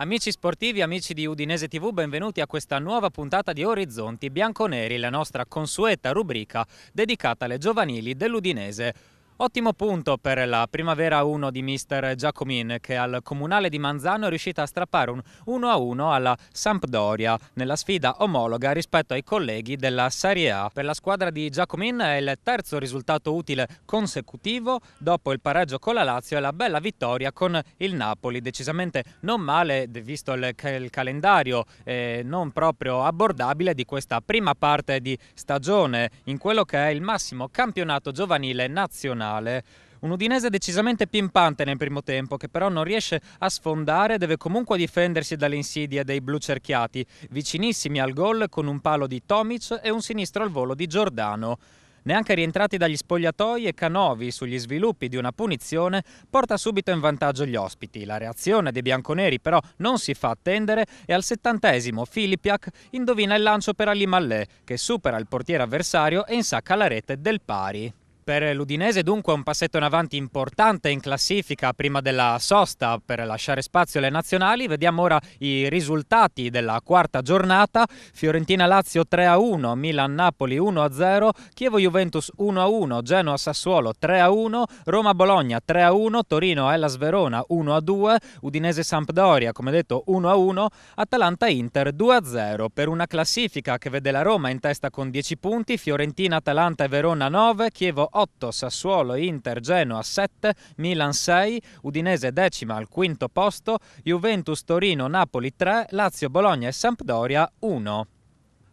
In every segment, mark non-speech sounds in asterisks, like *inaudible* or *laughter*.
Amici sportivi, amici di Udinese TV, benvenuti a questa nuova puntata di Orizzonti Bianconeri, la nostra consueta rubrica dedicata alle giovanili dell'Udinese. Ottimo punto per la Primavera 1 di mister Giacomin che al Comunale di Manzano è riuscita a strappare un 1-1 alla Sampdoria nella sfida omologa rispetto ai colleghi della Serie A. Per la squadra di Giacomin è il terzo risultato utile consecutivo dopo il pareggio con la Lazio e la bella vittoria con il Napoli, decisamente non male visto il, il calendario eh, non proprio abbordabile di questa prima parte di stagione in quello che è il massimo campionato giovanile nazionale finale. Un Udinese decisamente pimpante nel primo tempo, che però non riesce a sfondare e deve comunque difendersi dalle insidie dei blu cerchiati, vicinissimi al gol con un palo di Tomic e un sinistro al volo di Giordano. Neanche rientrati dagli spogliatoi e Canovi sugli sviluppi di una punizione porta subito in vantaggio gli ospiti. La reazione dei bianconeri però non si fa attendere e al settantesimo Filipiak indovina il lancio per Alimallè che supera il portiere avversario e insacca la rete del pari. Per l'Udinese dunque un passetto in avanti importante in classifica prima della sosta per lasciare spazio alle nazionali. Vediamo ora i risultati della quarta giornata. Fiorentina-Lazio 3-1, Milan-Napoli 1-0, Chievo-Juventus 1-1, Genoa-Sassuolo 3-1, Roma-Bologna 3-1, Torino-Elas Verona 1-2, Udinese-Sampdoria come detto 1-1, Atalanta-Inter 2-0 per una classifica che vede la Roma in testa con 10 punti, Fiorentina, Atalanta e Verona 9, Chievo 8, 8, Sassuolo, Inter, Genoa 7, Milan 6, Udinese decima al quinto posto, Juventus, Torino, Napoli 3, Lazio, Bologna e Sampdoria 1.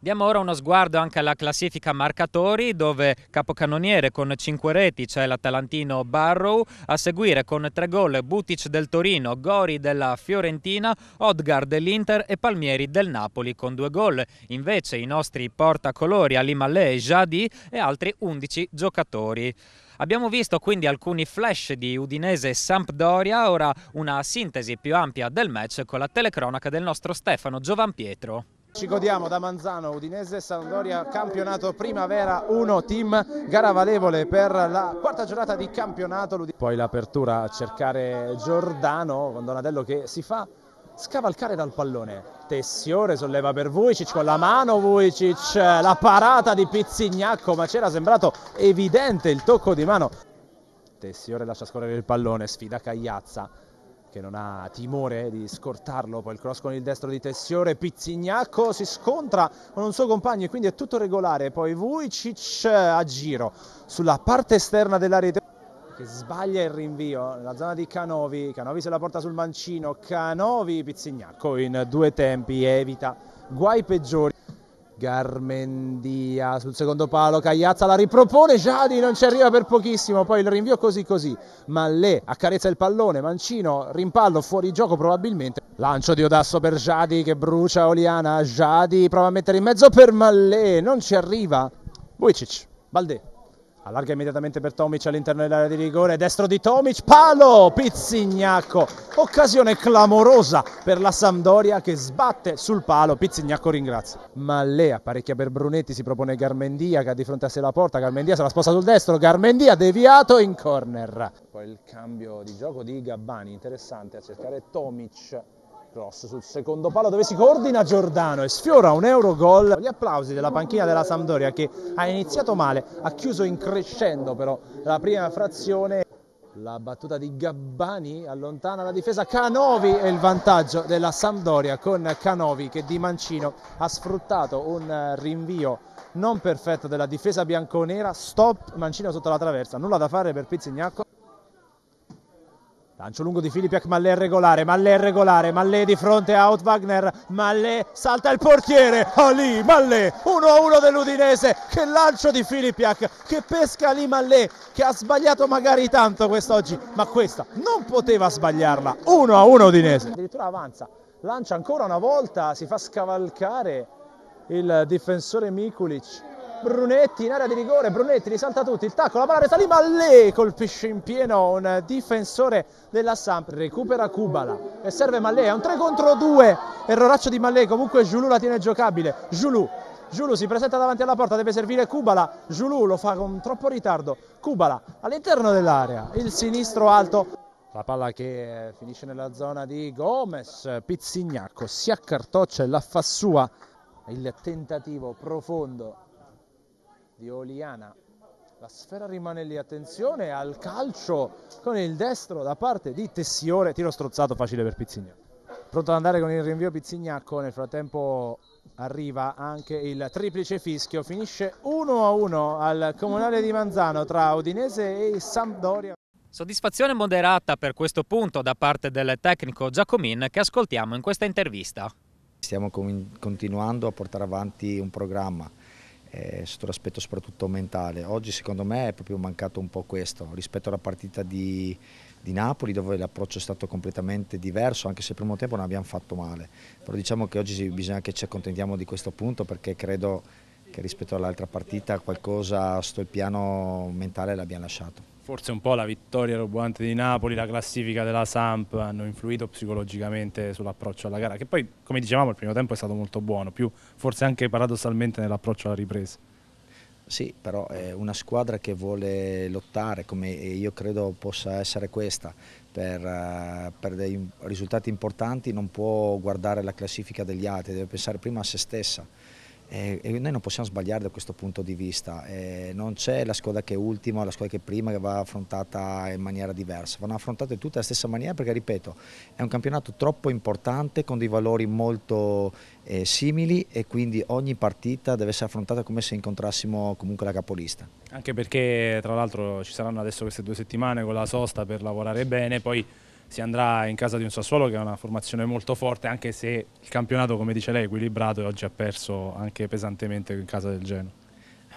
Diamo ora uno sguardo anche alla classifica marcatori dove capocannoniere con 5 reti c'è l'Atalantino Barrow, a seguire con 3 gol Butic del Torino, Gori della Fiorentina, Odgar dell'Inter e Palmieri del Napoli con 2 gol. Invece i nostri portacolori Alimale, e Jadi e altri 11 giocatori. Abbiamo visto quindi alcuni flash di Udinese e Sampdoria, ora una sintesi più ampia del match con la telecronaca del nostro Stefano Giovan Pietro. Ci godiamo da Manzano, Udinese, Sampdoria, campionato Primavera 1, team gara valevole per la quarta giornata di campionato. Poi l'apertura a cercare Giordano con Donatello che si fa scavalcare dal pallone. Tessiore solleva per Vujicic con la mano Vujicic, la parata di Pizzignacco, ma c'era sembrato evidente il tocco di mano. Tessiore lascia scorrere il pallone, sfida Cagliazza che non ha timore di scortarlo, poi il cross con il destro di Tessiore, Pizzignacco si scontra con un suo compagno e quindi è tutto regolare, poi Vujicic a giro sulla parte esterna della rete che sbaglia il rinvio nella zona di Canovi, Canovi se la porta sul mancino, Canovi Pizzignacco in due tempi evita guai peggiori. Garmendia sul secondo palo, Cagliazza la ripropone, Giadi non ci arriva per pochissimo, poi il rinvio così così, Mallè accarezza il pallone, Mancino rimpallo fuori gioco probabilmente, lancio di Odasso per Giadi che brucia Oliana, Giadi prova a mettere in mezzo per Mallè, non ci arriva, Vujicic, Valdè allarga immediatamente per Tomic all'interno dell'area di rigore, destro di Tomic, palo, Pizzignacco, occasione clamorosa per la Sampdoria che sbatte sul palo, Pizzignacco ringrazia. Mallea, parecchia per Brunetti, si propone Garmendia che ha di fronte a sé la porta, Garmendia se la sposta sul destro, Garmendia deviato in corner. Poi il cambio di gioco di Gabbani, interessante a cercare Tomic cross sul secondo palo dove si coordina Giordano e sfiora un euro gol. Gli applausi della panchina della Sampdoria che ha iniziato male, ha chiuso increscendo però la prima frazione. La battuta di Gabbani allontana la difesa Canovi e il vantaggio della Sampdoria con Canovi che di Mancino ha sfruttato un rinvio non perfetto della difesa bianconera. Stop Mancino sotto la traversa, nulla da fare per Pizzignacco. Lancio lungo di Filipiak, Mallè regolare, Mallè regolare, Mallè di fronte a Outwagner, Mallè salta il portiere, Ali Mallè, 1-1 dell'Udinese, che lancio di Filipiak, che pesca lì Mallè, che ha sbagliato magari tanto quest'oggi, ma questa non poteva sbagliarla, 1-1 Udinese. Addirittura avanza, lancia ancora una volta, si fa scavalcare il difensore Mikulic, Brunetti in area di rigore, Brunetti risalta tutti, il tacco, la palla resta lì, ma lei colpisce in pieno un difensore della Samp, recupera Kubala e serve Mallet, è un 3 contro 2, erroraccio di Mallet, comunque Giulù la tiene giocabile, Giulù Giulu si presenta davanti alla porta, deve servire Kubala. Giulù lo fa con troppo ritardo. Kubala all'interno dell'area, il sinistro alto. La palla che finisce nella zona di Gomez. Pizzignacco si accartoccia e la fa sua. Il tentativo profondo di Oliana. La sfera rimane lì, attenzione al calcio con il destro da parte di Tessiore, tiro strozzato facile per Pizzigna. Pronto ad andare con il rinvio Pizzignacco, nel frattempo arriva anche il triplice fischio, finisce 1-1 al Comunale di Manzano tra Udinese e Sampdoria. Soddisfazione moderata per questo punto da parte del tecnico Giacomin che ascoltiamo in questa intervista. Stiamo continuando a portare avanti un programma eh, sotto l'aspetto soprattutto mentale. Oggi secondo me è proprio mancato un po' questo rispetto alla partita di, di Napoli dove l'approccio è stato completamente diverso anche se il primo tempo non abbiamo fatto male, però diciamo che oggi bisogna che ci accontentiamo di questo punto perché credo che rispetto all'altra partita qualcosa sto il piano mentale l'abbiamo lasciato. Forse un po' la vittoria roboante di Napoli, la classifica della Samp hanno influito psicologicamente sull'approccio alla gara, che poi, come dicevamo, il primo tempo è stato molto buono, più forse anche paradossalmente nell'approccio alla ripresa. Sì, però è una squadra che vuole lottare, come io credo possa essere questa, per, eh, per, dei risultati importanti non può guardare la classifica degli altri, deve pensare prima a se stessa. Eh, e noi non possiamo sbagliare da questo punto di vista, e eh, non c'è la squadra che è ultima o la squadra che è prima che va affrontata in maniera diversa, vanno affrontate tutte alla stessa maniera perché ripeto è un campionato troppo importante con dei valori molto eh, simili e quindi ogni partita deve essere affrontata come se incontrassimo comunque la capolista. Anche perché tra l'altro ci saranno adesso queste due settimane con la sosta per lavorare bene, poi si andrà in casa di un Sassuolo che è una formazione molto forte anche se il campionato come dice lei è equilibrato e oggi ha perso anche pesantemente in casa del Geno.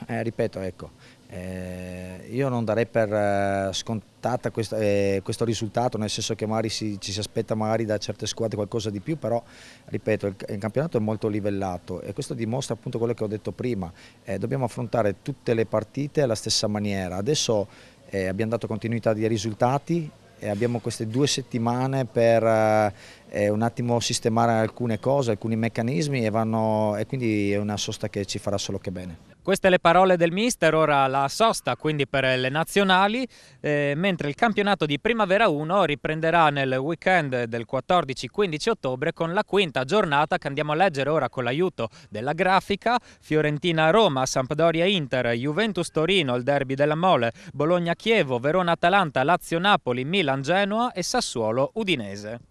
Eh, ripeto, ecco, eh, io non darei per eh, scontata questo, eh, questo risultato, nel senso che magari si, ci si aspetta magari da certe squadre qualcosa di più, però ripeto, il, il campionato è molto livellato e questo dimostra appunto quello che ho detto prima, eh, dobbiamo affrontare tutte le partite alla stessa maniera, adesso eh, abbiamo dato continuità di risultati abbiamo queste due settimane per eh, eh, un attimo sistemare alcune cose, alcuni meccanismi e, vanno, e quindi è una sosta che ci farà solo che bene. Queste le parole del mister, ora la sosta quindi per le nazionali, eh, mentre il campionato di Primavera 1 riprenderà nel weekend del 14-15 ottobre con la quinta giornata che andiamo a leggere ora con l'aiuto della grafica, Fiorentina-Roma, Sampdoria-Inter, Juventus-Torino, il derby della Mole, Bologna-Chievo, Verona-Atalanta, Lazio-Napoli, Milan-Genoa e Sassuolo-Udinese.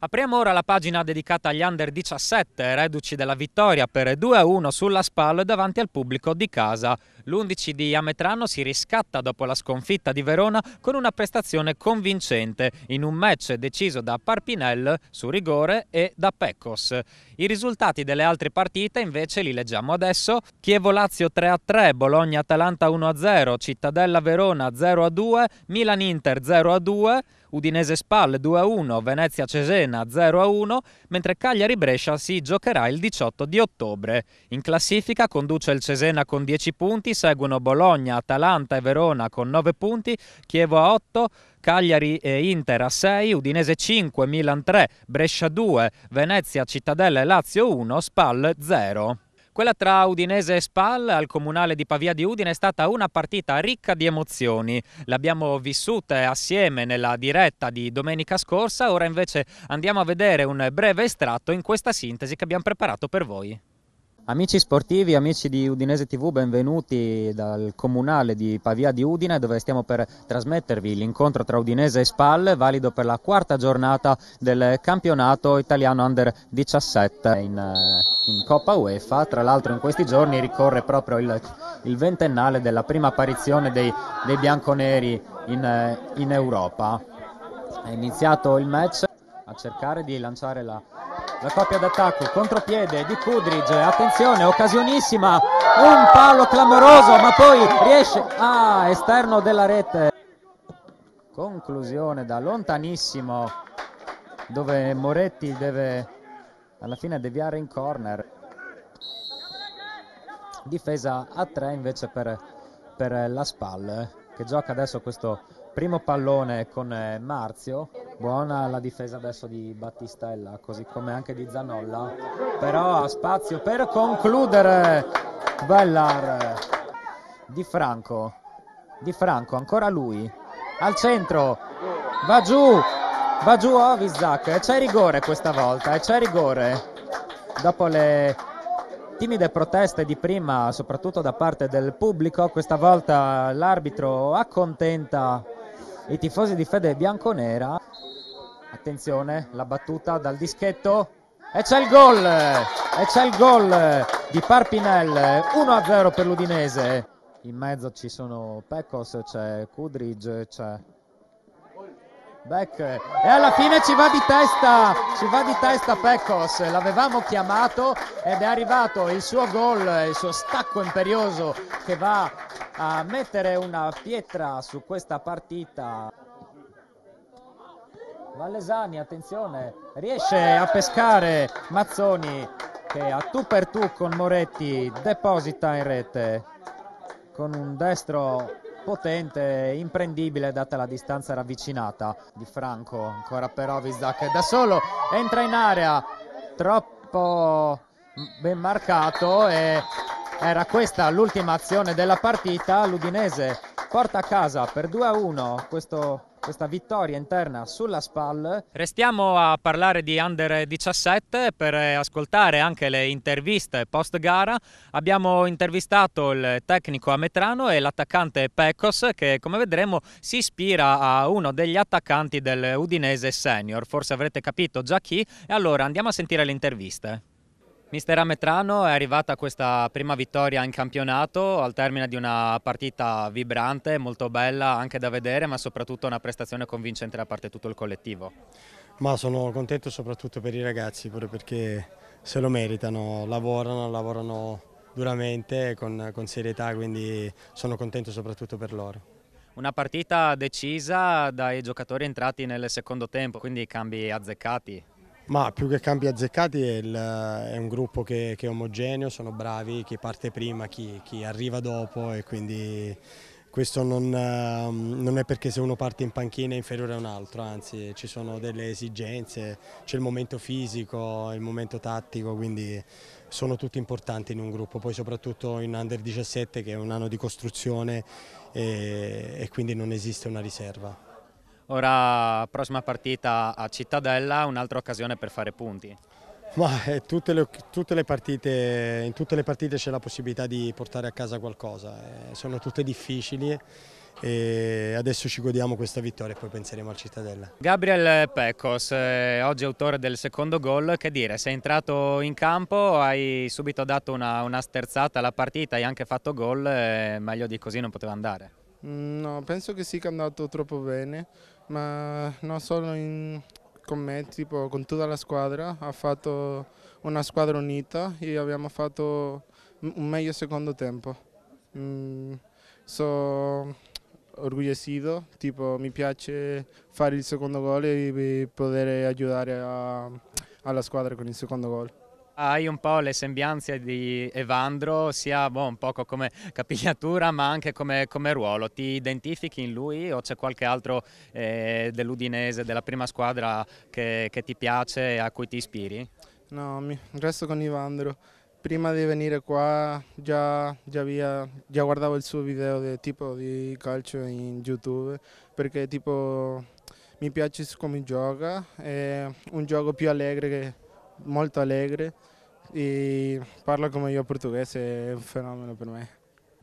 Apriamo ora la pagina dedicata agli under 17, reduci della vittoria per 2-1 sulla SPAL davanti al pubblico di casa. L'11 di Ametrano si riscatta dopo la sconfitta di Verona con una prestazione convincente in un match deciso da Parpinel su rigore e da Pecos. I risultati delle altre partite invece li leggiamo adesso. Chievo-Lazio 3-3, Bologna-Atalanta 1-0, Cittadella-Verona 0-2, Milan-Inter 0-2, Udinese Spal 2-1, Venezia Cesena 0-1, mentre Cagliari Brescia si giocherà il 18 di ottobre. In classifica conduce il Cesena con 10 punti, seguono Bologna, Atalanta e Verona con 9 punti, Chievo a 8, Cagliari e Inter a 6, Udinese 5, Milan 3, Brescia 2, Venezia, Cittadella e Lazio 1, Spal 0. Quella tra Udinese e Spal al comunale di Pavia di Udine è stata una partita ricca di emozioni. L'abbiamo vissuta assieme nella diretta di domenica scorsa, ora invece andiamo a vedere un breve estratto in questa sintesi che abbiamo preparato per voi. Amici sportivi, amici di Udinese TV, benvenuti dal comunale di Pavia di Udine dove stiamo per trasmettervi l'incontro tra Udinese e Spal, valido per la quarta giornata del campionato italiano Under 17 in, eh, in Coppa UEFA. Tra l'altro in questi giorni ricorre proprio il, il ventennale della prima apparizione dei, dei bianconeri in, eh, in Europa. È iniziato il match a cercare di lanciare la la coppia d'attacco, contropiede di Kudridge, attenzione, occasionissima, un palo clamoroso, ma poi riesce a ah, esterno della rete. Conclusione da lontanissimo, dove Moretti deve alla fine deviare in corner. Difesa a tre invece per, per la SPAL, che gioca adesso questo primo pallone con eh, Marzio. Buona la difesa adesso di Battistella, così come anche di Zanolla, però ha spazio per concludere. Bellar di Franco, di Franco, ancora lui, al centro, va giù, va giù Ovizak, c'è rigore questa volta, e eh, c'è rigore. Dopo le timide proteste di prima, soprattutto da parte del pubblico, questa volta l'arbitro accontenta i tifosi di Fede Bianconera. Attenzione, la battuta dal dischetto. E c'è il gol! E c'è il gol di Parpinel, 1-0 per l'Udinese. In mezzo ci sono Pecos, c'è Kudridge, c'è Beck. E alla fine ci va di testa, ci va di testa Pecos. L'avevamo chiamato ed è arrivato il suo gol, il suo stacco imperioso che va a mettere una pietra su questa partita. Vallesani, attenzione, riesce a pescare Mazzoni che a tu per tu con Moretti deposita in rete con un destro potente, imprendibile data la distanza ravvicinata di Franco, ancora per Ovizak da solo, entra in area, troppo ben marcato e era questa l'ultima azione della partita, l'Udinese porta a casa per 2-1 a questo questa vittoria interna sulla SPAL. Restiamo a parlare di Under 17 per ascoltare anche le interviste post gara. Abbiamo intervistato il tecnico Ametrano e l'attaccante Pecos che come vedremo si ispira a uno degli attaccanti del Udinese Senior. Forse avrete capito già chi e allora andiamo a sentire le interviste. Mister Ametrano è arrivata questa prima vittoria in campionato al termine di una partita vibrante, molto bella anche da vedere, ma soprattutto una prestazione convincente da parte di tutto il collettivo. Ma sono contento soprattutto per i ragazzi, pure perché se lo meritano, lavorano, lavorano duramente, con, con serietà, quindi sono contento soprattutto per loro. Una partita decisa dai giocatori entrati nel secondo tempo, quindi cambi azzeccati. Ma più che campi azzeccati è, il, è un gruppo che, che, è omogeneo, sono bravi, chi parte prima, chi, chi arriva dopo e quindi questo non, ehm, non, è perché se uno parte in panchina è inferiore a un altro, anzi ci sono delle esigenze, c'è il momento fisico, il momento tattico, quindi sono tutti importanti in un gruppo, poi soprattutto in Under 17 che è un anno di costruzione e, e quindi non esiste una riserva. Ora prossima partita a Cittadella, un'altra occasione per fare punti. Ma eh, tutte le, tutte le partite, in tutte le partite c'è la possibilità di portare a casa qualcosa, eh, sono tutte difficili e adesso ci godiamo questa vittoria e poi penseremo al Cittadella. Gabriel Pecos, eh, oggi autore del secondo gol, che dire, sei entrato in campo, hai subito dato una, una sterzata alla partita, hai anche fatto gol, meglio di così non poteva andare. Mm, no, penso che sia andato troppo bene ma non solo in, con me, tipo con tutta la squadra, ha fatto una squadra unita e abbiamo fatto un meglio secondo tempo. Mm, sono orgoglioso, tipo mi piace fare il secondo gol e poter aiutare a, alla squadra con il secondo gol. Hai un po' le sembianze di Evandro, sia boh, un poco come *laughs* capigliatura ma anche come, come, ruolo. Ti identifichi in lui o c'è qualche altro eh, dell'Udinese, della prima squadra che, che ti piace e a cui ti ispiri? No, mi resto con Evandro. Prima di venire qua già, già, via, già guardavo il suo video di, tipo di calcio in YouTube perché tipo mi piace come gioca, è un gioco più allegro che molto allegre e parla come io portoghese, è un fenomeno per me.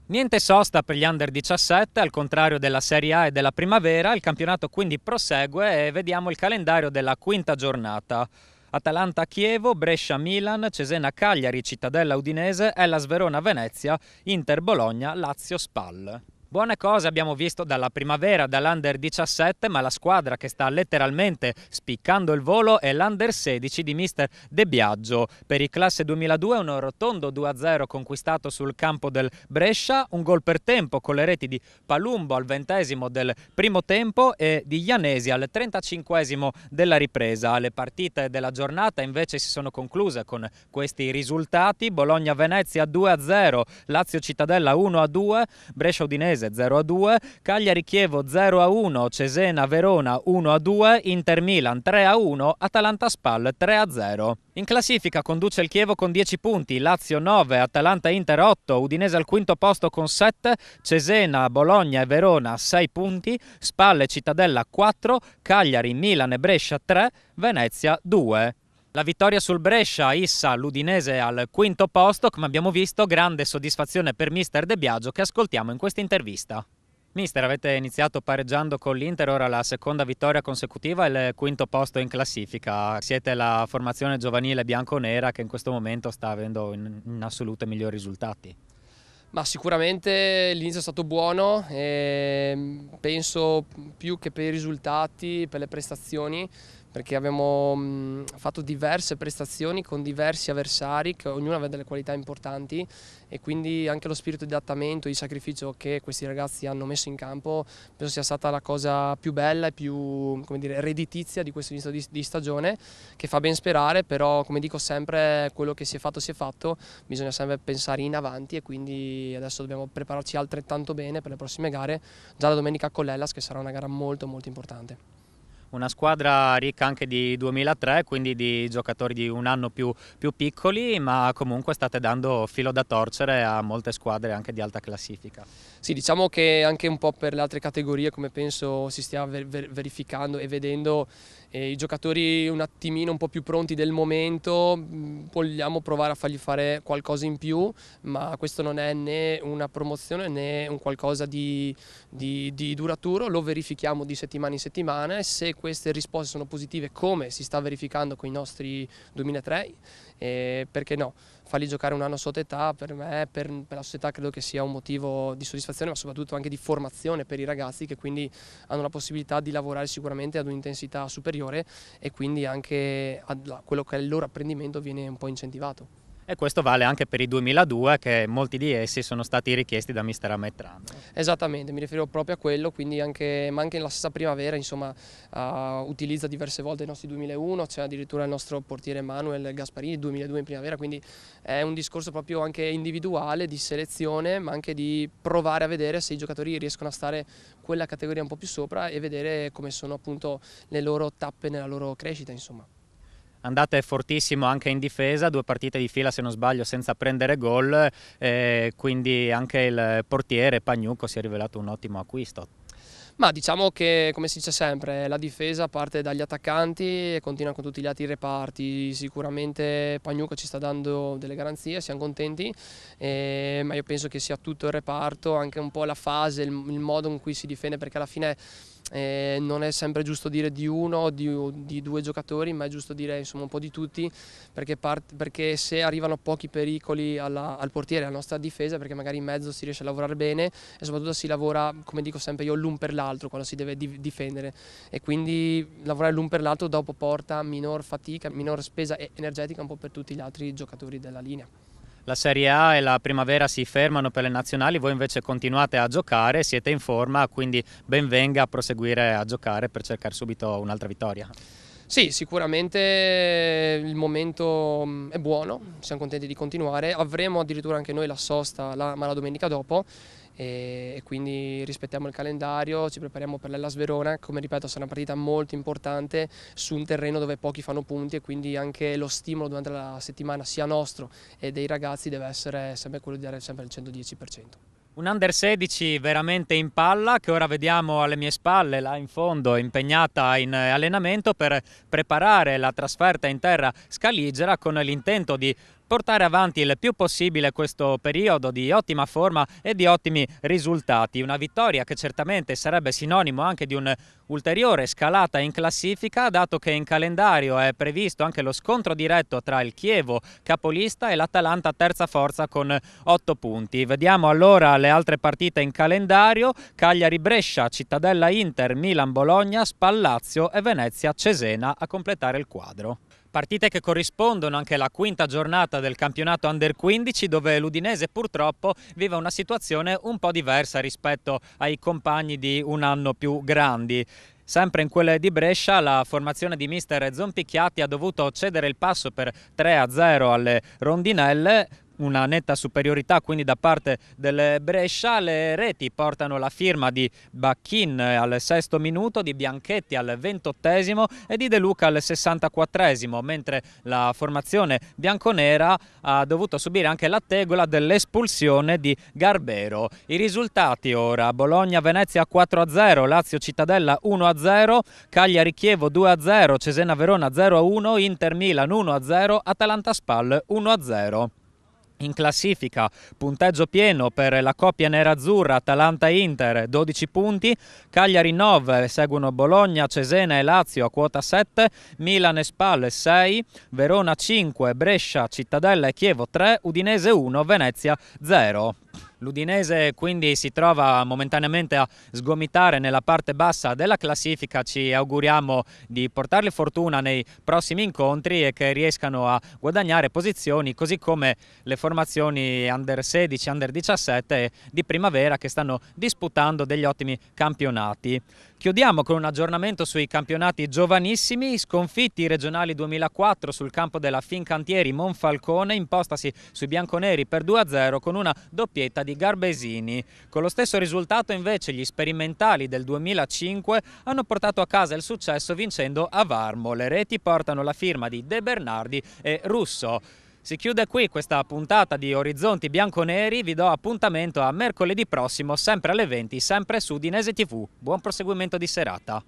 Niente sosta per gli under 17, al contrario della Serie A e della Primavera, il campionato quindi prosegue e vediamo il calendario della quinta giornata. Atalanta-Chievo, Brescia-Milan, Cesena-Cagliari, Cittadella-Udinese, Ellas-Verona-Venezia, Inter-Bologna, Lazio-Spal. Buone cose abbiamo visto dalla primavera, dall'Under 17, ma la squadra che sta letteralmente spiccando il volo è l'Under 16 di mister De Biagio. Per i classe 2002 un rotondo 2-0 conquistato sul campo del Brescia, un gol per tempo con le reti di Palumbo al ventesimo del primo tempo e di Ianesi al 35 della ripresa. Le partite della giornata invece si sono concluse con questi risultati. Bologna-Venezia 2-0, Lazio-Cittadella 1-2, Brescia-Udinese Udinese 0-2, Cagliari-Chievo 0-1, a Cesena-Verona 1-2, a Inter-Milan 3-1, a Atalanta-Spal 3-0. a In classifica conduce il Chievo con 10 punti, Lazio 9, Atalanta-Inter 8, Udinese al quinto posto con 7, Cesena, Bologna e Verona 6 punti, Spalle Cittadella 4, Cagliari, Milan e Brescia 3, Venezia 2. La vittoria sul Brescia issa l'Udinese al quinto posto, come abbiamo visto, grande soddisfazione per mister De Biagio che ascoltiamo in questa intervista. Mister, avete iniziato pareggiando con l'Inter, ora la seconda vittoria consecutiva e il quinto posto in classifica. Siete la formazione giovanile bianconera che in questo momento sta avendo in, in assoluto i migliori risultati. Ma sicuramente l'inizio è stato buono, ehm, penso più che per i risultati, per le prestazioni, perché abbiamo mh, mm, fatto diverse prestazioni con diversi avversari, che ognuno aveva delle qualità importanti e quindi anche lo spirito di adattamento, di sacrificio che questi ragazzi hanno messo in campo, penso sia stata la cosa più bella e più dire, redditizia di questo inizio di, di, stagione, che fa ben sperare, però come dico sempre quello che si è fatto si è fatto, bisogna sempre pensare in avanti e quindi adesso dobbiamo prepararci altrettanto bene per le prossime gare, già la domenica con Collellas che sarà una gara molto molto importante una squadra ricca anche di 2003, quindi di giocatori di un anno più, più, piccoli, ma comunque state dando filo da torcere a molte squadre anche di alta classifica. Sì, diciamo che anche un po' per le altre categorie, come penso si stia verificando e vedendo, e i giocatori un attimino un po' più pronti del momento mm, vogliamo provare a fargli fare qualcosa in più ma questo non è né una promozione né un qualcosa di, di, di duraturo lo verifichiamo di settimana in settimana e se queste risposte sono positive come si sta verificando con i nostri 2003 e perché no, farli giocare un anno sotto età per me, per, per, la società credo che sia un motivo di soddisfazione ma soprattutto anche di formazione per i ragazzi che quindi hanno la possibilità di lavorare sicuramente ad un'intensità superiore e quindi anche quello che è il loro apprendimento viene un po' incentivato e questo vale anche per i 2002 che molti di essi sono stati richiesti da Mr. Ametran. Esattamente, mi riferivo proprio a quello, anche, ma anche nella stessa primavera insomma, uh, utilizza diverse volte i nostri 2001, c'è addirittura il nostro portiere Manuel Gasparini 2002 in primavera, quindi è un discorso proprio anche individuale di selezione ma anche di provare a vedere se i giocatori riescono a stare quella categoria un po' più sopra e vedere come sono appunto le loro tappe nella loro crescita. Insomma andate fortissimo anche in difesa, due partite di fila se non sbaglio senza prendere gol, eh, quindi anche il portiere Pagnucco si è rivelato un ottimo acquisto. Ma diciamo che, come si dice sempre, la difesa parte dagli attaccanti e continua con tutti gli altri reparti. Sicuramente Pagnuco ci sta dando delle garanzie, siamo contenti, eh, ma io penso che sia tutto il reparto, anche un po' la fase, il, il modo in cui si difende, perché alla fine eh, non è sempre giusto dire di uno o di, di, due giocatori, ma è giusto dire insomma, un po' di tutti, perché, part, perché se arrivano pochi pericoli alla, al portiere, alla nostra difesa, perché magari in mezzo si riesce a lavorare bene e soprattutto si lavora, come dico sempre io, l'un per l'altro quando si deve di, difendere e quindi lavorare l'un per l'altro dopo porta minor fatica, minor spesa energetica un po' per tutti gli altri giocatori della linea la Serie A e la Primavera si fermano per le nazionali, voi invece continuate a giocare, siete in forma, quindi ben venga a proseguire a giocare per cercare subito un'altra vittoria. Sì, sicuramente il momento mm, è buono, siamo contenti di continuare, avremo addirittura anche noi la sosta la, ma la domenica dopo e, quindi rispettiamo il calendario, ci prepariamo per l'Ellas Verona, come ripeto sarà una partita molto importante su un terreno dove pochi fanno punti e quindi anche lo stimolo durante la settimana sia nostro e dei ragazzi deve essere sempre quello di dare sempre il 110%. Un under 16 veramente in palla che ora vediamo alle mie spalle, là in fondo, impegnata in eh, allenamento per preparare la trasferta in terra scaligera con l'intento di portare avanti il più possibile questo periodo di ottima forma e di ottimi risultati. Una vittoria che certamente sarebbe sinonimo anche di un ulteriore scalata in classifica dato che in calendario è previsto anche lo scontro diretto tra il Chievo capolista e l'Atalanta terza forza con 8 punti. Vediamo allora le altre partite in calendario, Cagliari-Brescia, Cittadella-Inter, Milan-Bologna, Spallazio e Venezia-Cesena a completare il quadro partite che corrispondono anche alla quinta giornata del campionato Under 15 dove l'Udinese purtroppo vive una situazione un po' diversa rispetto ai compagni di un anno più grandi. Sempre in quelle di Brescia la formazione di mister Zompicchiati ha dovuto cedere il passo per 3-0 alle rondinelle una netta superiorità quindi da parte del Brescia, le reti portano la firma di Bacchin al sesto minuto, di Bianchetti al ventottesimo e di De Luca al sessantaquattresimo, mentre la formazione bianconera ha dovuto subire anche la tegola dell'espulsione di Garbero. I risultati ora, Bologna-Venezia 4-0, Lazio-Cittadella 1-0, Cagliari-Chievo 2-0, Cesena-Verona 0-1, Inter-Milan 1-0, Atalanta-Spal 1-0 in classifica, punteggio pieno per la coppia nerazzurra Atalanta-Inter, 12 punti, Cagliari 9, seguono Bologna, Cesena e Lazio a quota 7, Milan e Spalle 6, Verona 5, Brescia, Cittadella e Chievo 3, Udinese 1, Venezia 0. L'Udinese quindi si trova momentaneamente a sgomitare nella parte bassa della classifica, ci auguriamo di portarle fortuna nei prossimi incontri e che riescano a guadagnare posizioni così come le formazioni under 16, under 17 di primavera che stanno disputando degli ottimi campionati. Chiudiamo con un aggiornamento sui campionati giovanissimi, sconfitti i regionali 2004 sul campo della Fincantieri Monfalcone, impostasi sui bianconeri per 2-0 con una doppietta di Garbesini. Con lo stesso risultato invece gli sperimentali del 2005 hanno portato a casa il successo vincendo a Varmo. Le reti portano la firma di De Bernardi e Russo. Si chiude qui questa puntata di Orizzonti Bianconeri, vi do appuntamento a mercoledì prossimo sempre alle 20, sempre su Dinese TV. Buon proseguimento di serata.